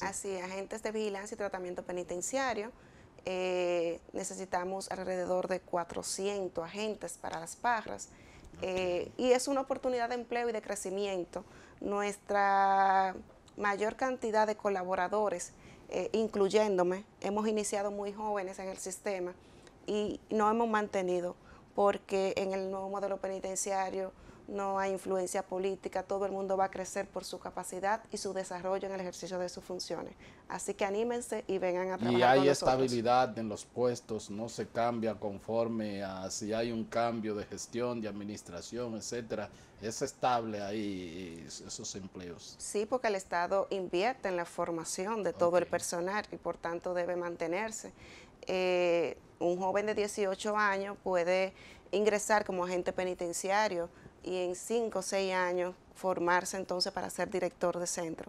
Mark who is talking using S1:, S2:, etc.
S1: Así, agentes de vigilancia y tratamiento penitenciario. Eh, necesitamos alrededor de 400 agentes para las parras. Eh, y es una oportunidad de empleo y de crecimiento. Nuestra mayor cantidad de colaboradores, eh, incluyéndome, hemos iniciado muy jóvenes en el sistema y no hemos mantenido porque en el nuevo modelo penitenciario no hay influencia política, todo el mundo va a crecer por su capacidad y su desarrollo en el ejercicio de sus funciones. Así que anímense y vengan a trabajar. Y hay estabilidad
S2: en los puestos, no se cambia conforme a si hay un cambio de gestión, de administración, etcétera. Es estable ahí esos empleos.
S1: Sí, porque el Estado invierte en la formación de todo el personal y por tanto debe mantenerse. Eh, un joven de 18 años puede ingresar como agente penitenciario y en cinco o seis años formarse entonces para ser director de centro.